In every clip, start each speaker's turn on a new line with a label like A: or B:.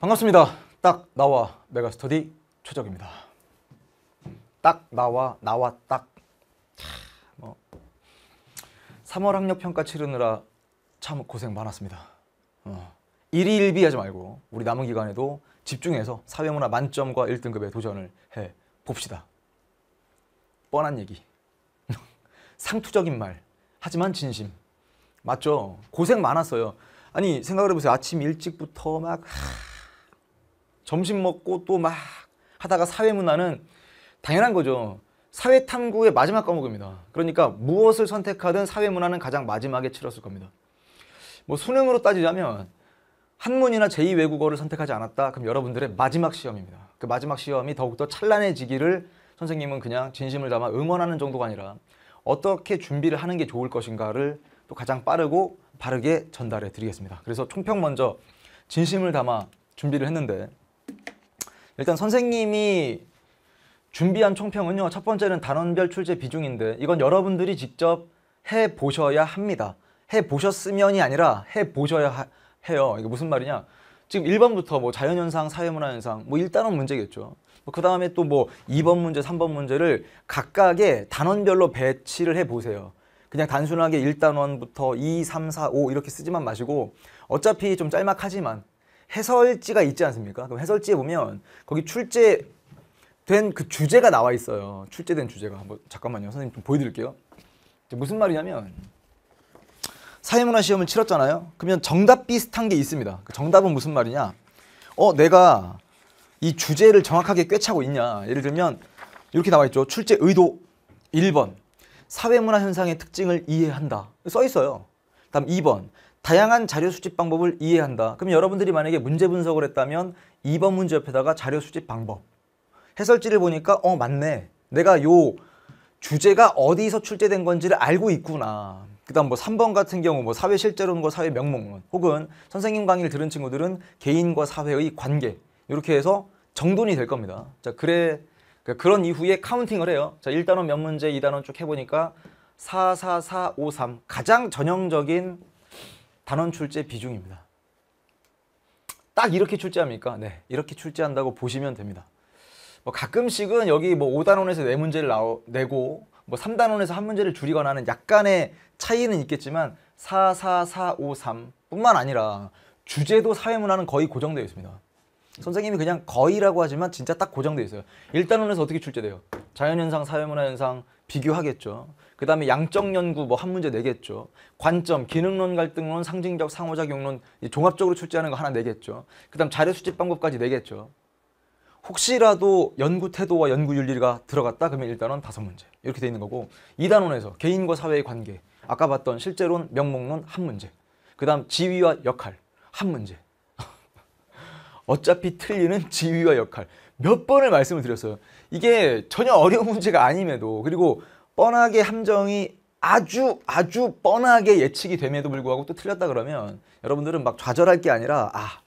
A: 반갑습니다. 딱 나와 메가스터디 최적입니다. 딱 나와 나와 딱. 뭐 3월 학력 평가 치르느라 참 고생 많았습니다. 어. 일희일비하지 말고 우리 남은 기간에도 집중해서 사회문화 만점과 1등급에 도전을 해 봅시다. 뻔한 얘기. 상투적인 말. 하지만 진심. 맞죠? 고생 많았어요. 아니 생각을 해보세요. 아침 일찍부터 막 하... 점심 먹고 또 막 하다가 사회문화는 당연한 거죠. 사회탐구의 마지막 과목입니다. 그러니까 무엇을 선택하든 사회문화는 가장 마지막에 치렀을 겁니다. 뭐 수능으로 따지자면 한문이나 제2외국어를 선택하지 않았다. 그럼 여러분들의 마지막 시험입니다. 그 마지막 시험이 더욱더 찬란해지기를 선생님은 그냥 진심을 담아 응원하는 정도가 아니라 어떻게 준비를 하는 게 좋을 것인가를 또 가장 빠르고 바르게 전달해 드리겠습니다. 그래서 총평 먼저 진심을 담아 준비를 했는데 일단 선생님이 준비한 총평은요. 첫 번째는 단원별 출제 비중인데 이건 여러분들이 직접 해보셔야 합니다. 해보셨으면이 아니라 해보셔야 해요. 이게 무슨 말이냐. 지금 1번부터 뭐 자연현상, 사회문화현상 뭐 1단원 문제겠죠. 뭐 그 다음에 또 뭐 2번 문제, 3번 문제를 각각의 단원별로 배치를 해보세요. 그냥 단순하게 1단원부터 2, 3, 4, 5 이렇게 쓰지만 마시고 어차피 좀 짤막하지만 해설지가 있지 않습니까? 그럼 해설지에 보면 거기 출제된 그 주제가 나와 있어요. 출제된 주제가 한번 잠깐만요. 선생님 좀 보여드릴게요. 무슨 말이냐면 사회문화 시험을 치렀잖아요. 그러면 정답 비슷한 게 있습니다. 그 정답은 무슨 말이냐? 어, 내가 이 주제를 정확하게 꿰차고 있냐? 예를 들면 이렇게 나와 있죠. 출제 의도 1번 사회문화 현상의 특징을 이해한다. 써 있어요. 다음 2번 다양한 자료 수집 방법을 이해한다. 그럼 여러분들이 만약에 문제 분석을 했다면 2번 문제 옆에다가 자료 수집 방법 해설지를 보니까 어 맞네. 내가 요 주제가 어디서 출제된 건지를 알고 있구나. 그다음 뭐 3번 같은 경우 뭐 사회 실제론과 사회 명목론 혹은 선생님 강의를 들은 친구들은 개인과 사회의 관계 이렇게 해서 정돈이 될 겁니다. 자 그래 그러니까 그런 이후에 카운팅을 해요. 자 1단원 몇 문제, 2단원 쭉 해보니까 44453 가장 전형적인 단원 출제 비중입니다. 딱 이렇게 출제합니까? 네, 이렇게 출제한다고 보시면 됩니다. 뭐 가끔씩은 여기 뭐 5단원에서 4문제를 나오, 내고 뭐 3단원에서 한 문제를 줄이거나 하는 약간의 차이는 있겠지만 44453 뿐만 아니라 주제도 사회문화는 거의 고정되어 있습니다. 선생님이 그냥 거의라고 하지만 진짜 딱 고정되어 있어요. 1단원에서 어떻게 출제돼요? 자연현상, 사회문화현상, 비교하겠죠. 그 다음에 양적연구 뭐 한 문제 내겠죠. 관점, 기능론, 갈등론, 상징적, 상호작용론 종합적으로 출제하는 거 하나 내겠죠. 그 다음 자료 수집 방법까지 내겠죠. 혹시라도 연구 태도와 연구 윤리가 들어갔다 그러면 일단은 다섯 문제 이렇게 돼 있는 거고 이 단원에서 개인과 사회의 관계 아까 봤던 실제론, 명목론 한 문제 그 다음 지위와 역할 한 문제 어차피 틀리는 지위와 역할 몇 번을 말씀을 드렸어요. 이게 전혀 어려운 문제가 아님에도 그리고 뻔하게 함정이 아주 아주 뻔하게 예측이 됨에도 불구하고 또 틀렸다 그러면 여러분들은 막 좌절할 게 아니라 아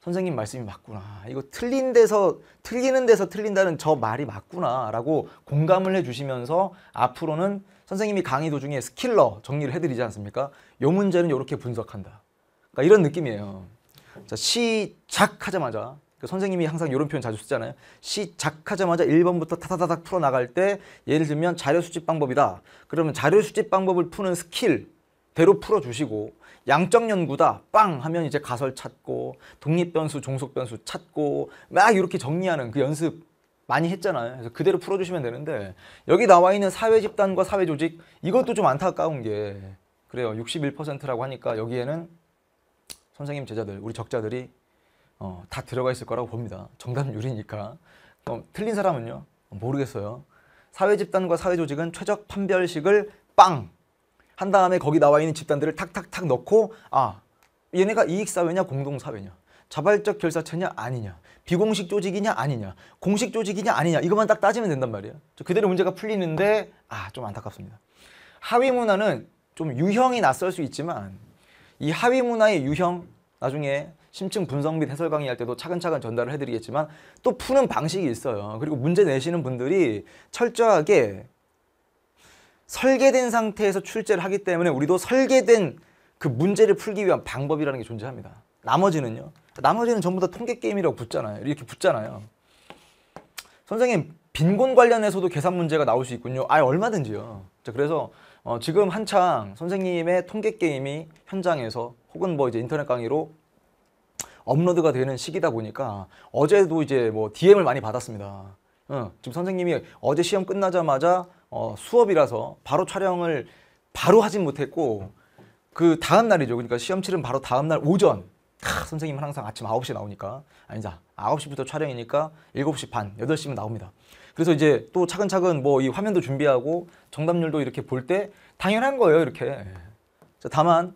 A: 선생님 말씀이 맞구나 이거 틀린 데서 틀리는 데서 틀린다는 저 말이 맞구나라고 공감을 해주시면서 앞으로는 선생님이 강의 도중에 스킬러 정리를 해드리지 않습니까? 요 문제는 이렇게 분석한다. 그러니까 이런 느낌이에요. 자 시작하자마자 그 선생님이 항상 이런 표현 자주 쓰잖아요. 시작하자마자 1번부터 타다다닥 풀어나갈 때 예를 들면 자료 수집 방법이다. 그러면 자료 수집 방법을 푸는 스킬대로 풀어주시고 양적 연구다 빵 하면 이제 가설 찾고 독립 변수 종속 변수 찾고 막 이렇게 정리하는 그 연습 많이 했잖아요. 그래서 그대로 풀어주시면 되는데 여기 나와 있는 사회 집단과 사회 조직 이것도 좀 안타까운 게 그래요. 61%라고 하니까 여기에는 선생님 제자들 우리 적자들이 어, 다 들어가 있을 거라고 봅니다. 정답률이니까. 어, 틀린 사람은요? 모르겠어요. 사회집단과 사회조직은 최적 판별식을 빵! 한 다음에 거기 나와 있는 집단들을 탁탁탁 넣고 아, 얘네가 이익사회냐 공동사회냐 자발적 결사체냐 아니냐 비공식 조직이냐 아니냐 공식 조직이냐 아니냐 이것만 딱 따지면 된단 말이에요. 그대로 문제가 풀리는데 아, 좀 안타깝습니다. 하위 문화는 좀 유형이 낯설 수 있지만 이 하위 문화의 유형 나중에 심층 분석 및 해설 강의할 때도 차근차근 전달을 해드리겠지만 또 푸는 방식이 있어요. 그리고 문제 내시는 분들이 철저하게 설계된 상태에서 출제를 하기 때문에 우리도 설계된 그 문제를 풀기 위한 방법이라는 게 존재합니다. 나머지는요? 나머지는 전부 다 통계 게임이라고 붙잖아요. 이렇게 붙잖아요. 선생님 빈곤 관련해서도 계산 문제가 나올 수 있군요. 아예 얼마든지요. 자, 그래서 어, 지금 한창 선생님의 통계 게임이 현장에서 혹은 뭐 이제 인터넷 강의로 업로드가 되는 시기다 보니까 어제도 이제 뭐 DM을 많이 받았습니다. 어, 지금 선생님이 어제 시험 끝나자마자 어, 수업이라서 바로 촬영을 바로 하진 못했고 그 다음 날이죠. 그러니까 시험 치른 바로 다음 날 오전 캬, 선생님은 항상 아침 9시 나오니까 아니다. 9시부터 촬영이니까 7시 반, 8시면 나옵니다. 그래서 이제 또 차근차근 뭐 이 화면도 준비하고 정답률도 이렇게 볼 때 당연한 거예요, 이렇게. 다만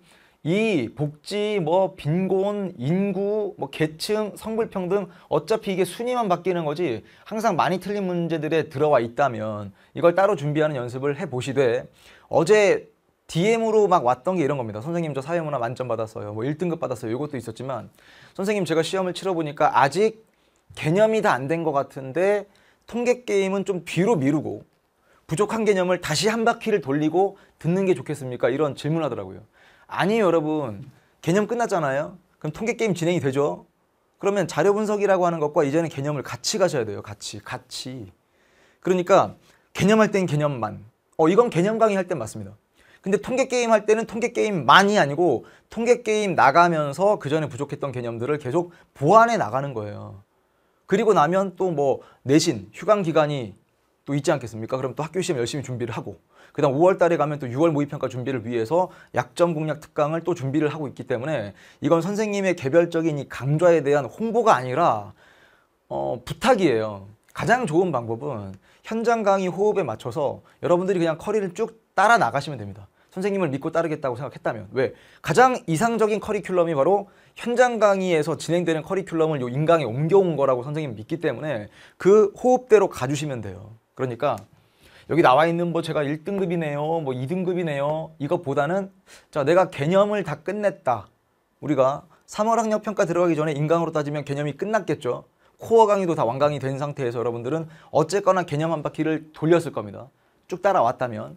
A: 이 복지, 뭐 빈곤, 인구, 뭐 계층, 성불평 등 어차피 이게 순위만 바뀌는 거지 항상 많이 틀린 문제들에 들어와 있다면 이걸 따로 준비하는 연습을 해보시되 어제 DM으로 막 왔던 게 이런 겁니다. 선생님 저 사회문화 만점 받았어요. 뭐 1등급 받았어요. 이것도 있었지만 선생님 제가 시험을 치러보니까 아직 개념이 다 안 된 것 같은데 통계 게임은 좀 뒤로 미루고 부족한 개념을 다시 한 바퀴를 돌리고 듣는 게 좋겠습니까? 이런 질문하더라고요. 아니에요 여러분 개념 끝났잖아요 그럼 통계 게임 진행이 되죠 그러면 자료 분석이라고 하는 것과 이제는 개념을 같이 가셔야 돼요 같이 같이 그러니까 개념할 땐 개념만 어 이건 개념 강의할 땐 맞습니다 근데 통계 게임 할 때는 통계 게임만이 아니고 통계 게임 나가면서 그 전에 부족했던 개념들을 계속 보완해 나가는 거예요 그리고 나면 또 뭐 내신 휴강 기간이 또 있지 않겠습니까 그럼 또 학교 시험 열심히 준비를 하고 그다음 5월 달에 가면 또 6월 모의평가 준비를 위해서 약점 공략 특강을 또 준비를 하고 있기 때문에 이건 선생님의 개별적인 이 강좌에 대한 홍보가 아니라 어, 부탁이에요. 가장 좋은 방법은 현장 강의 호흡에 맞춰서 여러분들이 그냥 커리를 쭉 따라 나가시면 됩니다. 선생님을 믿고 따르겠다고 생각했다면 왜? 가장 이상적인 커리큘럼이 바로 현장 강의에서 진행되는 커리큘럼을 요 인강에 옮겨온 거라고 선생님 믿기 때문에 그 호흡대로 가주시면 돼요. 그러니까 여기 나와 있는 뭐 제가 1등급이네요. 뭐 2등급이네요. 이것보다는 자, 내가 개념을 다 끝냈다. 우리가 3월 학력 평가 들어가기 전에 인강으로 따지면 개념이 끝났겠죠. 코어 강의도 다 완강이 된 상태에서 여러분들은 어쨌거나 개념 한 바퀴를 돌렸을 겁니다. 쭉 따라왔다면.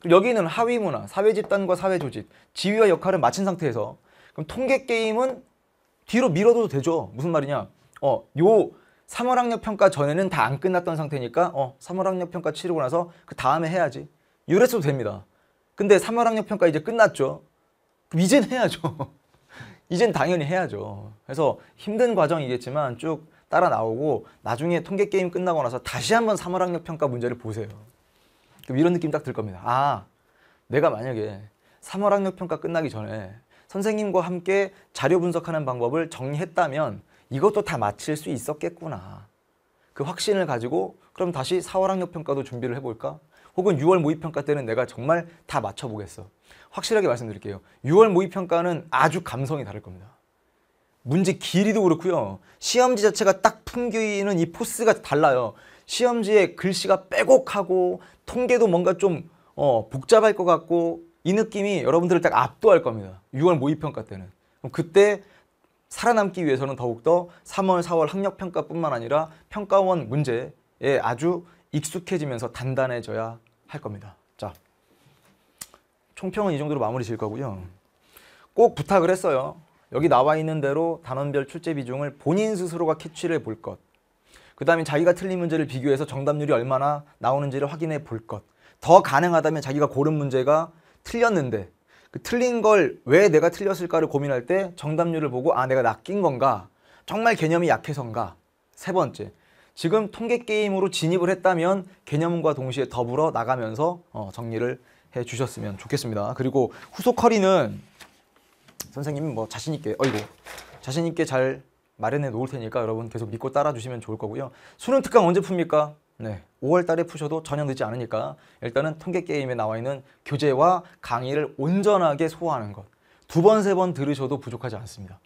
A: 그리고 여기는 하위 문화, 사회 집단과 사회 조직, 지위와 역할을 마친 상태에서 그럼 통계 게임은 뒤로 밀어도 되죠. 무슨 말이냐? 어, 요 3월 학력 평가 전에는 다 안 끝났던 상태니까 어 3월 학력 평가 치르고 나서 그 다음에 해야지. 이랬어도 됩니다. 근데 3월 학력 평가 이제 끝났죠. 그럼 이젠 해야죠. 이젠 당연히 해야죠. 그래서 힘든 과정이겠지만 쭉 따라 나오고 나중에 통계 게임 끝나고 나서 다시 한번 3월 학력 평가 문제를 보세요. 그럼 이런 느낌 딱 들 겁니다. 아, 내가 만약에 3월 학력 평가 끝나기 전에 선생님과 함께 자료 분석하는 방법을 정리했다면 이것도 다 마칠 수 있었겠구나. 그 확신을 가지고 그럼 다시 4월 학력 평가도 준비를 해볼까? 혹은 6월 모의평가 때는 내가 정말 다 맞춰보겠어. 확실하게 말씀드릴게요. 6월 모의평가는 아주 감성이 다를 겁니다. 문제 길이도 그렇고요. 시험지 자체가 딱 풍기는 이 포스가 달라요. 시험지에 글씨가 빼곡하고 통계도 뭔가 좀 어, 복잡할 것 같고 이 느낌이 여러분들을 딱 압도할 겁니다. 6월 모의평가 때는. 그럼 그때 살아남기 위해서는 더욱더 3월, 4월 학력 평가뿐만 아니라 평가원 문제에 아주 익숙해지면서 단단해져야 할 겁니다. 자, 총평은 이 정도로 마무리 질 거고요. 꼭 부탁을 했어요. 여기 나와 있는 대로 단원별 출제 비중을 본인 스스로가 캐치를 해볼 것. 그 다음에 자기가 틀린 문제를 비교해서 정답률이 얼마나 나오는지를 확인해 볼 것. 더 가능하다면 자기가 고른 문제가 틀렸는데 그 틀린 걸 왜 내가 틀렸을까를 고민할 때 정답률을 보고 아 내가 낚인 건가 정말 개념이 약해선가세 번째 지금 통계 게임으로 진입을 했다면 개념과 동시에 더불어 나가면서 어, 정리를 해 주셨으면 좋겠습니다 그리고 후속 커리는 선생님이 뭐 자신 있게 어이고 자신 있게 잘 마련해 놓을 테니까 여러분 계속 믿고 따라 주시면 좋을 거고요 수능 특강 언제 풉니까? 네. 5월 달에 푸셔도 전혀 늦지 않으니까 일단은 통계 게임에 나와 있는 교재와 강의를 온전하게 소화하는 것. 두 번, 세 번 들으셔도 부족하지 않습니다.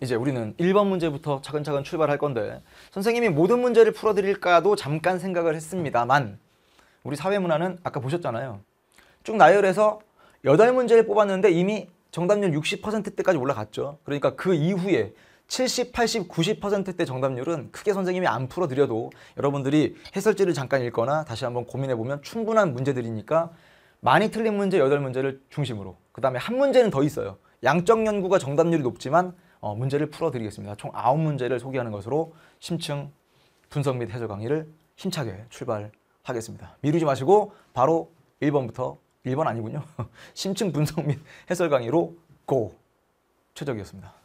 A: 이제 우리는 1번 문제부터 차근차근 출발할 건데 선생님이 모든 문제를 풀어드릴까도 잠깐 생각을 했습니다만 우리 사회문화는 아까 보셨잖아요. 쭉 나열해서 8문제를 뽑았는데 이미 정답률 60%대까지 올라갔죠. 그러니까 그 이후에 70, 80, 90%대 정답률은 크게 선생님이 안 풀어드려도 여러분들이 해설지를 잠깐 읽거나 다시 한번 고민해보면 충분한 문제들이니까 많이 틀린 문제 8문제를 중심으로 그 다음에 한 문제는 더 있어요. 양적 연구가 정답률이 높지만 어, 문제를 풀어드리겠습니다. 총 9문제를 소개하는 것으로 심층 분석 및 해설 강의를 힘차게 출발하겠습니다. 미루지 마시고 바로 1번부터 1번 아니군요. 심층 분석 및 해설 강의로 고! 최적이었습니다.